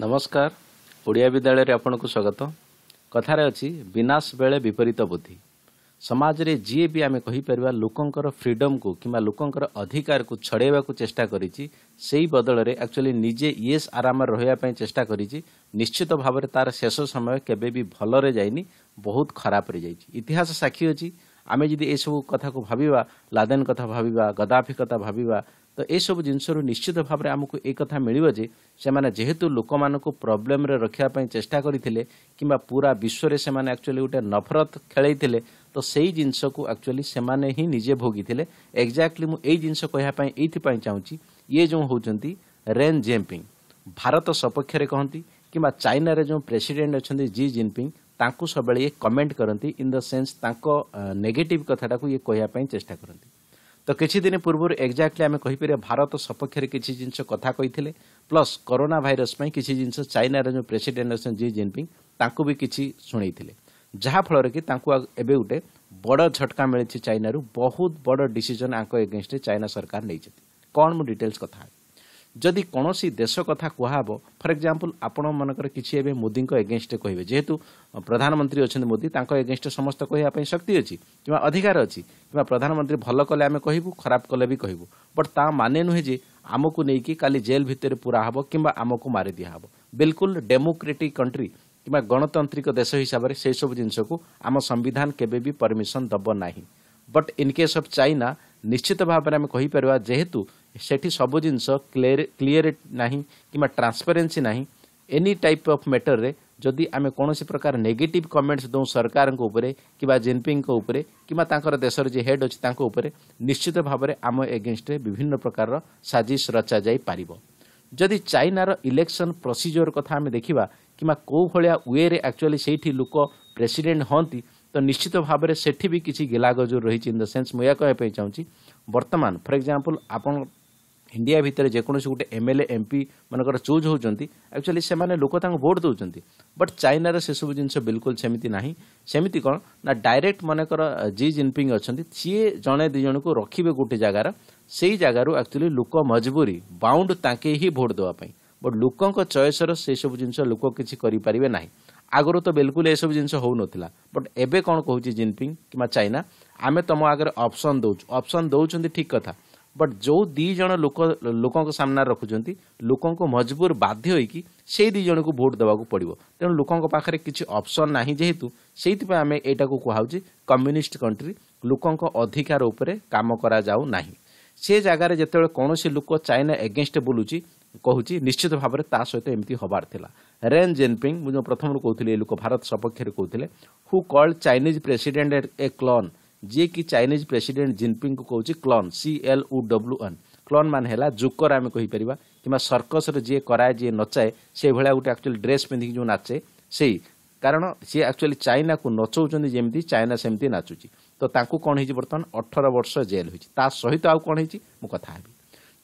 ନମସ୍କାର ଓଡ଼ିଆ ବିଦ୍ୟାଳୟରେ ଆପଣଙ୍କୁ ସ୍ୱାଗତ କଥାରେ ଅଛି ବିନାଶ ବେଳେ ବିପରୀତ ବୁଦ୍ଧି ସମାଜରେ ଯିଏ ବି ଆମେ କହିପାରିବା ଲୋକଙ୍କର ଫ୍ରିଡମ୍କୁ କିମ୍ବା ଲୋକଙ୍କର ଅଧିକାରକୁ ଛଡ଼େଇବାକୁ ଚେଷ୍ଟା କରିଛି ସେହି ବଦଳରେ ଆକ୍ଚୁଆଲି ନିଜେ ଇଏସ୍ ଆରାମରେ ରହିବା ପାଇଁ ଚେଷ୍ଟା କରିଛି ନିଶ୍ଚିତ ଭାବରେ ତା'ର ଶେଷ ସମୟ କେବେ ବି ଭଲରେ ଯାଇନି ବହୁତ ଖରାପରେ ଯାଇଛି ଇତିହାସ ସାକ୍ଷୀ ଅଛି ଆମେ ଯଦି ଏସବୁ କଥାକୁ ଭାବିବା ଲାଦେନ କଥା ଭାବିବା ଗଦାଫି କଥା ଭାବିବା ତ ଏସବୁ ଜିନିଷରୁ ନିଶ୍ଚିତ ଭାବରେ ଆମକୁ ଏ କଥା ମିଳିବ ଯେ ସେମାନେ ଯେହେତୁ ଲୋକମାନଙ୍କୁ ପ୍ରବ୍ଲେମରେ ରଖିବା ପାଇଁ ଚେଷ୍ଟା କରିଥିଲେ କିମ୍ବା ପୁରା ବିଶ୍ୱରେ ସେମାନେ ଆକ୍ଚୁଆଲି ଗୋଟେ ନଫରତ ଖେଳେଇଥିଲେ ତ ସେଇ ଜିନିଷକୁ ଆକ୍ଚୁଆଲି ସେମାନେ ହିଁ ନିଜେ ଭୋଗିଥିଲେ ଏକ୍ଜାକ୍ଟଲି ମୁଁ ଏଇ ଜିନିଷ କହିବା ପାଇଁ ଏଇଥିପାଇଁ ଚାହୁଁଛି ଇଏ ଯେଉଁ ହେଉଛନ୍ତି ରେନ୍ ଜେମ୍ପିଙ୍ଗ ଭାରତ ସପକ୍ଷରେ କହନ୍ତି କିମ୍ବା ଚାଇନାରେ ଯେଉଁ ପ୍ରେସିଡେଣ୍ଟ ଅଛନ୍ତି ଜି ଜିନ୍ପିଙ୍ଗ ତାଙ୍କୁ ସବୁବେଳେ ଇଏ କମେଣ୍ଟ କରନ୍ତି ଇନ୍ ଦ ସେନ୍ସ ତାଙ୍କ ନେଗେଟିଭ୍ କଥାଟାକୁ ଇଏ କହିବା ପାଇଁ ଚେଷ୍ଟା କରନ୍ତି ତ କିଛିଦିନ ପୂର୍ବରୁ ଏକ୍ଜାକ୍ଟଲି ଆମେ କହିପାରିବା ଭାରତ ସପକ୍ଷରେ କିଛି ଜିନିଷ କଥା କହିଥିଲେ ପ୍ଲସ୍ କରୋନା ଭାଇରସ୍ ପାଇଁ କିଛି ଜିନିଷ ଚାଇନାର ଯେଉଁ ପ୍ରେସିଡେଣ୍ଟ ଅଛନ୍ତି ଜି ଜିନପିଙ୍ଗ ତାଙ୍କୁ ବି କିଛି ଶୁଣେଇଥିଲେ ଯାହାଫଳରେ କି ତାଙ୍କୁ ଏବେ ଗୋଟେ ବଡ଼ ଝଟକା ମିଳିଛି ଚାଇନାରୁ ବହୁତ ବଡ଼ ଡିସିଜନ୍ ଆଙ୍କ ଏଗେନଷ୍ଟରେ ଚାଇନା ସରକାର ନେଇଛନ୍ତି କ'ଣ ମୁଁ ଡିଟେଲ୍ସ କଥା ହେବି ଯଦି କୌଣସି ଦେଶ କଥା କୁହାହେବ ଫର୍ ଏକ୍ଜାମ୍ପଲ୍ ଆପଣମାନଙ୍କର କିଛି ଏବେ ମୋଦିଙ୍କ ଏଗେନଷ୍ଟରେ କହିବେ ଯେହେତୁ ପ୍ରଧାନମନ୍ତ୍ରୀ ଅଛନ୍ତି ମୋଦି ତାଙ୍କ ଏଗେନଷ୍ଟରେ ସମସ୍ତେ କହିବା ପାଇଁ ଶକ୍ତି ଅଛି କିମ୍ବା ଅଧିକାର ଅଛି କିମ୍ବା ପ୍ରଧାନମନ୍ତ୍ରୀ ଭଲ କଲେ ଆମେ କହିବୁ ଖରାପ କଲେ ବି କହିବୁ ବଟ୍ ତା ମାନେ ନୁହେଁ ଯେ ଆମକୁ ନେଇକି କାଲି ଜେଲ୍ ଭିତରେ ପୁରା ହେବ କିମ୍ବା ଆମକୁ ମାରି ଦିଆ ହେବ ବିଲକୁଲ ଡେମୋକ୍ରେଟିକ୍ କଣ୍ଟ୍ରି କିମ୍ବା ଗଣତାନ୍ତ୍ରିକ ଦେଶ ହିସାବରେ ସେହିସବୁ ଜିନିଷକୁ ଆମ ସମ୍ବିଧାନ କେବେ ବି ପରମିସନ୍ ଦେବ ନାହିଁ but in case of China ନିଶ୍ଚିତ ଭାବରେ ଆମେ କହିପାରିବା ଯେହେତୁ ସେଠି ସବୁ ଜିନିଷ କ୍ଲିଅର କ୍ଲିଅର ନାହିଁ କିମ୍ବା ଟ୍ରାନ୍ସପାରେନ୍ସି ନାହିଁ ଏନି ଟାଇପ୍ ଅଫ୍ ମ୍ୟାଟରରେ ଯଦି ଆମେ କୌଣସି ପ୍ରକାର ନେଗେଟିଭ୍ କମେଣ୍ଟସ୍ ଦେଉ ସରକାରଙ୍କ ଉପରେ କିମ୍ବା ଜିନପିଙ୍ଗଙ୍କ ଉପରେ କିମ୍ବା ତାଙ୍କର ଦେଶର ଯିଏ ହେଡ଼୍ ଅଛି ତାଙ୍କ ଉପରେ ନିଶ୍ଚିତ ଭାବରେ ଆମ ଏଗେନଷ୍ଟରେ ବିଭିନ୍ନ ପ୍ରକାରର ସାଜିସ୍ ରଚାଯାଇପାରିବ ଯଦି ଚାଇନାର ଇଲେକ୍ସନ୍ ପ୍ରୋସିଜିଓର କଥା ଆମେ ଦେଖିବା କିମ୍ବା କେଉଁ ଭଳିଆ ୱେରେ ଆକ୍ଚୁଆଲି ସେଇଠି ଲୋକ ପ୍ରେସିଡେଣ୍ଟ ହୁଅନ୍ତି ତ ନିଶ୍ଚିତ ଭାବରେ ସେଠି ବି କିଛି ଗିଲାଗଜୁର ରହିଛି ଇନ୍ ଦ ସେନ୍ସ ମୁଁ ଏହା କହିବା ପାଇଁ ଚାହୁଁଛି ବର୍ତ୍ତମାନ ଫର୍ ଏକ୍ଜାମ୍ପଲ୍ ଆପଣ ଇଣ୍ଡିଆ ଭିତରେ ଯେକୌଣସି ଗୋଟେ M L A M P ମାନଙ୍କର ଚୁଜ୍ ହେଉଛନ୍ତି ଆକ୍ଚୁଆଲି ସେମାନେ ଲୋକ ତାଙ୍କୁ ଭୋଟ୍ ଦେଉଛନ୍ତି ବଟ୍ ଚାଇନାର ସେସବୁ ଜିନିଷ ବିଲକୁଲ ସେମିତି ନାହିଁ ସେମିତି କ'ଣ ନା ଡାଇରେକ୍ଟ ମନେକର ଜି ଜିନପିଙ୍ଗ ଅଛନ୍ତି ସିଏ ଜଣେ ଦୁଇ ଜଣକୁ ରଖିବେ ଗୋଟେ ଜାଗାର ସେଇ ଜାଗାରୁ ଆକ୍ଚୁଆଲି ଲୋକ ମଜବୁରୀ ବାଉଣ୍ଡ ତାଙ୍କେ ହିଁ ଭୋଟ୍ ଦେବା ପାଇଁ ବଟ୍ ଲୋକଙ୍କ ଚଏସ୍ର ସେସବୁ ଜିନିଷ ଲୋକ କିଛି କରିପାରିବେ ନାହିଁ ଆଗରୁ ତ ବିଲକୁଲ ଏସବୁ ଜିନିଷ ହେଉନଥିଲା ବଟ୍ ଏବେ କ'ଣ କହୁଛି ଜିନପିଙ୍ଗ କିମ୍ବା ଚାଇନା ଆମେ ତୁମ ଆଗରେ ଅପସନ୍ ଦେଉଛୁ ଅପସନ୍ ଦେଉଛନ୍ତି ଠିକ୍ କଥା ବଟ୍ ଯେଉଁ ଦୁଇ ଜଣ ଲୋକ ଲୋକଙ୍କ ସାମ୍ନାରେ ରଖୁଛନ୍ତି ଲୋକଙ୍କୁ ମଜବୁର ବାଧ୍ୟ ହୋଇକି ସେଇ ଦୁଇ ଜଣକୁ ଭୋଟ୍ ଦେବାକୁ ପଡ଼ିବ ତେଣୁ ଲୋକଙ୍କ ପାଖରେ କିଛି ଅପସନ୍ ନାହିଁ ଯେହେତୁ ସେଇଥିପାଇଁ ଆମେ ଏଇଟାକୁ କୁହାହେଉଛି କମ୍ୟୁନିଷ୍ଟ କଣ୍ଟ୍ରି ଲୋକଙ୍କ ଅଧିକାର ଉପରେ କାମ କରାଯାଉ ନାହିଁ ସେ ଜାଗାରେ ଯେତେବେଳେ କୌଣସି ଲୋକ ଚାଇନା ଏଗେନଷ୍ଟ ବୁଲୁଛି କହୁଛି ନିଶ୍ଚିତ ଭାବରେ ତା ସହିତ ଏମିତି ହେବାର ଥିଲା ରେନ୍ ଜେନପିଙ୍ଗ ମୁଁ ଯେଉଁ ପ୍ରଥମରୁ କହୁଥିଲି ଏ ଲୋକ ଭାରତ ସପକ୍ଷରେ କହୁଥିଲେ who called Chinese president a clown ଯିଏକି ଚାଇନିଜ୍ ପ୍ରେସିଡେଣ୍ଟ ଜିନ୍ପିଙ୍ଗକୁ କହୁଛି clown C L U W N clown ମାନେ ହେଲା ଜୁକର ଆମେ କହିପାରିବା କିମ୍ବା ସର୍କସ୍ରେ ଯିଏ କରାଏ ଯିଏ ନଚାଏ ସେଇଭଳିଆ ଗୋଟେ ଆକ୍ଚୁଆଲି ଡ୍ରେସ୍ ପିନ୍ଧିକି ଯେଉଁ ନାଚେ ସେଇ କାରଣ ସିଏ ଆକ୍ଚୁଆଲି ଚାଇନାକୁ ନଚଉଛନ୍ତି ଯେମିତି ଚାଇନା ସେମିତି ନାଚୁଛି ତ ତାଙ୍କୁ କ'ଣ ହେଇଛି ବର୍ତ୍ତମାନ ଅଠର ବର୍ଷ ଜେଲ୍ ହୋଇଛି ତା ସହିତ ଆଉ କ'ଣ ହେଇଛି ମୁଁ କଥା ହେବି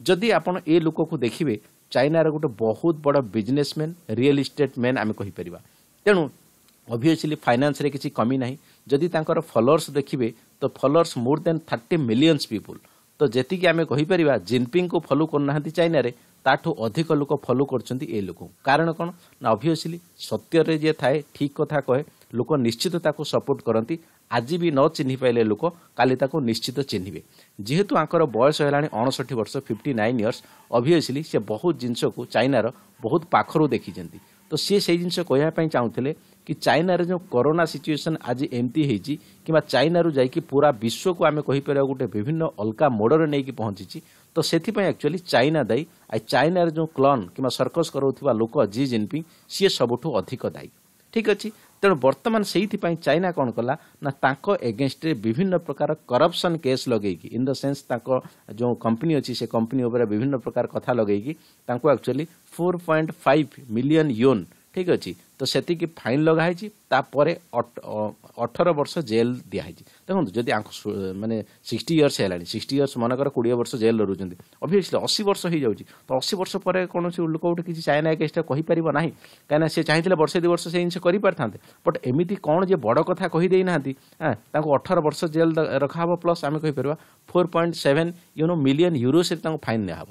ଯଦି ଆପଣ ଏ ଲୋକକୁ ଦେଖିବେ ଚାଇନାର ଗୋଟେ ବହୁତ ବଡ଼ ବିଜନେସମ୍ୟାନ୍ ରିଅଲ ଇଷ୍ଟେଟ୍ ମ୍ୟାନ୍ ଆମେ କହିପାରିବା ତେଣୁ ଅଭିୟସ୍ଲି ଫାଇନାନ୍ସରେ କିଛି କମି ନାହିଁ ଯଦି ତାଙ୍କର ଫଲୋଅର୍ସ ଦେଖିବେ ତ followers more than thirty millions people ତ ଯେତିକି ଆମେ କହିପାରିବା ଜିନ୍ପିଙ୍ଗକୁ ଫଲୋ କରୁନାହାନ୍ତି ଚାଇନାରେ ତାଠୁ ଅଧିକ ଲୋକ ଫଲୋ କରୁଛନ୍ତି ଏ ଲୋକଙ୍କୁ କାରଣ କ'ଣ ନା ଅଭିଅସଲି ସତ୍ୟରେ ଯିଏ ଥାଏ ଠିକ୍ କଥା କହେ ଲୋକ ନିଶ୍ଚିତ ତାକୁ ସପୋର୍ଟ କରନ୍ତି ଆଜି ବି ନ ଚିହ୍ନି ପାଇଲେ ଲୋକ କାଲି ତାକୁ ନିଶ୍ଚିତ ଚିହ୍ନିବେ ଯେହେତୁ ଆଙ୍କର ବୟସ ହେଲାଣି ଅଣଷଠି ବର୍ଷ ଫିଫ୍ଟି ନାଇନ୍ ଇୟର୍ସ ଅଭିଅସଲି ସେ ବହୁତ ଜିନିଷକୁ ଚାଇନାର ବହୁତ ପାଖରୁ ଦେଖିଛନ୍ତି ତ ସିଏ ସେଇ ଜିନିଷ କହିବା ପାଇଁ ଚାହୁଁଥିଲେ କି ଚାଇନାରେ ଯେଉଁ କରୋନା ସିଚୁଏସନ୍ ଆଜି ଏମିତି ହେଇଛି କିମ୍ବା ଚାଇନାରୁ ଯାଇକି ପୁରା ବିଶ୍ୱକୁ ଆମେ କହିପାରିବା ଗୋଟେ ବିଭିନ୍ନ ଅଲଗା ମୋଡ଼ରେ ନେଇକି ପହଞ୍ଚିଛି ତ ସେଥିପାଇଁ ଆକ୍ଚୁଆଲି ଚାଇନା ଦାୟୀ ଆଉ ଚାଇନାରେ ଯେଉଁ କ୍ଲନ୍ କିମ୍ବା ସର୍କସ୍ କରାଉଥିବା ଲୋକ ଜି ଜିନପିଙ୍ଗ ସିଏ ସବୁଠୁ ଅଧିକ ଦାୟୀ ଠିକ୍ ଅଛି ତେଣୁ ବର୍ତ୍ତମାନ ସେଇଥିପାଇଁ ଚାଇନା କ'ଣ କଲା ନା ତାଙ୍କ ଏଗେନ୍ଷ୍ଟରେ ବିଭିନ୍ନ ପ୍ରକାର କରପ୍ସନ୍ କେସ୍ ଲଗେଇକି ଇନ୍ ଦ ସେନ୍ସ ତାଙ୍କ ଯେଉଁ କମ୍ପାନୀ ଅଛି ସେ କମ୍ପାନୀ ଉପରେ ବିଭିନ୍ନ ପ୍ରକାର କଥା ଲଗେଇକି ତାଙ୍କୁ actually four point five million yuan ଠିକ୍ ଅଛି ତ ସେତିକି ଫାଇନ୍ ଲଗାହେଇଛି ତାପରେ ଅଠର ବର୍ଷ ଜେଲ୍ ଦିଆହେଇଛି ଦେଖନ୍ତୁ ଯଦି ମାନେ ସିକ୍ସଟି ଇୟର୍ସ ହେଲାଣି ସିକ୍ସଟି ଇୟର୍ସ ମନେକର କୋଡ଼ିଏ ବର୍ଷ ଜେଲ୍ରେ ରହୁଛନ୍ତି ଅଭିଅସ୍ଲି ଅଶୀ ବର୍ଷ ହେଇଯାଉଛି ତ ଅଶୀ ବର୍ଷ ପରେ କୌଣସି ଲୋକ ଗୋଟେ କିଛି ଚାଇନା କେସ୍ଟା କହିପାରିବ ନାହିଁ କାହିଁକିନା ସେ ଚାହିଁଥିଲେ ବର୍ଷେ ଦୁଇ ବର୍ଷ ସେ ଜିନିଷ କରିପାରିଥାନ୍ତେ ବଟ୍ ଏମିତି କ'ଣ ଯେ ବଡ଼ କଥା କହିଦେଇନାହାନ୍ତି ହଁ ତାଙ୍କୁ ଅଠର ବର୍ଷ ଜେଲ୍ ରଖାହେବ ପ୍ଲସ୍ ଆମେ କହିପାରିବା four point seven you know million ୟୁରୋସରେ ତାଙ୍କୁ ଫାଇନ୍ ନିଆହେବ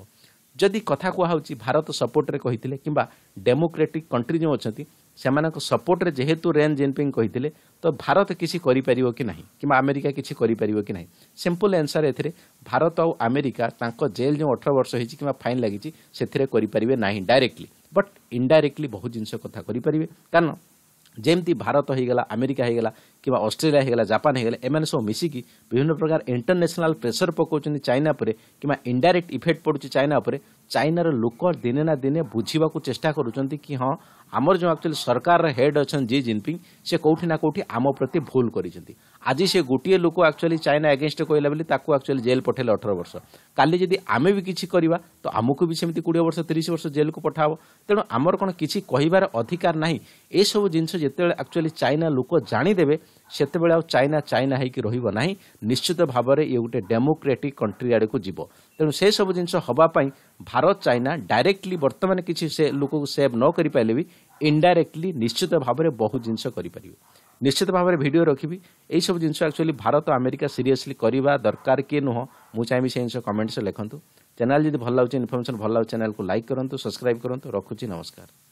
ଯଦି କଥା କୁହାହେଉଛି ଭାରତ ସପୋର୍ଟରେ କହିଥିଲେ କିମ୍ବା ଡେମୋକ୍ରାଟିକ୍ କଣ୍ଟ୍ରି ଯେଉଁ ଅଛନ୍ତି ସେମାନଙ୍କ ସପୋର୍ଟରେ ଯେହେତୁ ରେନ୍ ଜିନ୍ପିଙ୍ଗ କହିଥିଲେ ତ ଭାରତ କିଛି କରିପାରିବ କି ନାହିଁ କିମ୍ବା ଆମେରିକା କିଛି କରିପାରିବ କି ନାହିଁ ସିମ୍ପଲ୍ ଆନ୍ସର୍ ଏଥିରେ ଭାରତ ଆଉ ଆମେରିକା ତାଙ୍କ ଜେଲ୍ ଯେଉଁ ଅଠର ବର୍ଷ ହେଇଛି କିମ୍ବା ଫାଇନ୍ ଲାଗିଛି ସେଥିରେ କରିପାରିବେ ନାହିଁ ଡାଇରେକ୍ଟଲି ବଟ୍ ଇନଡାଇରେକ୍ଟଲି ବହୁତ ଜିନିଷ କଥା କରିପାରିବେ କାରଣ ଯେମିତି ଭାରତ ହେଇଗଲା ଆମେରିକା ହେଇଗଲା କିମ୍ବା ଅଷ୍ଟ୍ରେଲିଆ ହେଇଗଲା ଜାପାନ ହେଇଗଲା ଏମାନେ ସବୁ ମିଶିକି ବିଭିନ୍ନ ପ୍ରକାର ଇଣ୍ଟରନ୍ୟାସନାଲ୍ ପ୍ରେସର୍ ପକାଉଛନ୍ତି ଚାଇନା ଉପରେ କିମ୍ବା ଇନଡାଇରେକ୍ଟ ଇଫେକ୍ଟ ପଡ଼ୁଛି ଚାଇନା ଉପରେ ଚାଇନାର ଲୋକ ଦିନେ ନା ଦିନେ ବୁଝିବାକୁ ଚେଷ୍ଟା କରୁଛନ୍ତି କି ହଁ ଆମର ଯେଉଁ ଆକ୍ଚୁଆଲି ସରକାରର ହେଡ୍ ଅଛନ୍ତି ଜି ଜିନ୍ପିଙ୍ଗ ସେ କେଉଁଠି ନା କେଉଁଠି ଆମ ପ୍ରତି ଭୁଲ କରିଛନ୍ତି ଆଜି ସେ ଗୋଟିଏ ଲୋକ ଆକ୍ଚୁଆଲି ଚାଇନା ଏଗେନଷ୍ଟ କହିଲା ବୋଲି ତାକୁ ଆକ୍ଚୁଆଲି ଜେଲ୍ ପଠାଇଲେ ଅଠର ବର୍ଷ କାଲି ଯଦି ଆମେ ବି କିଛି କରିବା ତ ଆମକୁ ବି ସେମିତି କୋଡ଼ିଏ ବର୍ଷ ତିରିଶ ବର୍ଷ ଜେଲ୍କୁ ପଠାହବ ତେଣୁ ଆମର କ'ଣ କିଛି କହିବାର ଅଧିକାର ନାହିଁ ଏସବୁ ଜିନିଷ ଯେତେବେଳେ ଆକ୍ଚୁଆଲି ଚାଇନା ଲୋକ ଜାଣିଦେବେ ସେତେବେଳେ ଆଉ ଚାଇନା ଚାଇନା ହେଇକି ରହିବ ନାହିଁ ନିଶ୍ଚିତ ଭାବରେ ଇଏ ଗୋଟେ ଡେମୋକ୍ରେଟିକ୍ କଣ୍ଟ୍ରି ଆଡ଼କୁ ଯିବ ତେଣୁ ସେସବୁ ଜିନିଷ ହେବା ପାଇଁ ଭାରତ ଚାଇନା ଡାଇରେକ୍ଟଲି ବର୍ତ୍ତମାନ କିଛି ସେ ଲୋକକୁ ସେଭ୍ ନ କରିପାରିଲେ ବି ଇଣ୍ଡାଇରେକ୍ଟଲି ନିଶ୍ଚିତ ଭାବରେ ବହୁ ଜିନିଷ କରିପାରିବେ ନିଶ୍ଚିତ ଭାବରେ ଭିଡ଼ିଓ ରଖିବି ଏହିସବୁ ଜିନିଷ ଆକ୍ଚୁଆଲି ଭାରତ ଆମେରିକା ସିରିୟସ୍ଲି କରିବା ଦରକାର କିଏ ନୁହଁ ମୁଁ ଚାହିଁବି ସେ ଜିନିଷ କମେଣ୍ଟସ୍ରେ ଲେଖନ୍ତୁ ଚ୍ୟାନେଲ୍ ଯଦି ଭଲ ଲାଗୁଛି ଇନଫର୍ମେସନ୍ ଭଲ ଲାଗୁଛି ଚ୍ୟାନେଲ୍କୁ ଲାଇକ୍ କରନ୍ତୁ ସବସ୍କ୍ରାଇବ୍ କରନ୍ତୁ ରଖୁଛି ନମସ୍କାର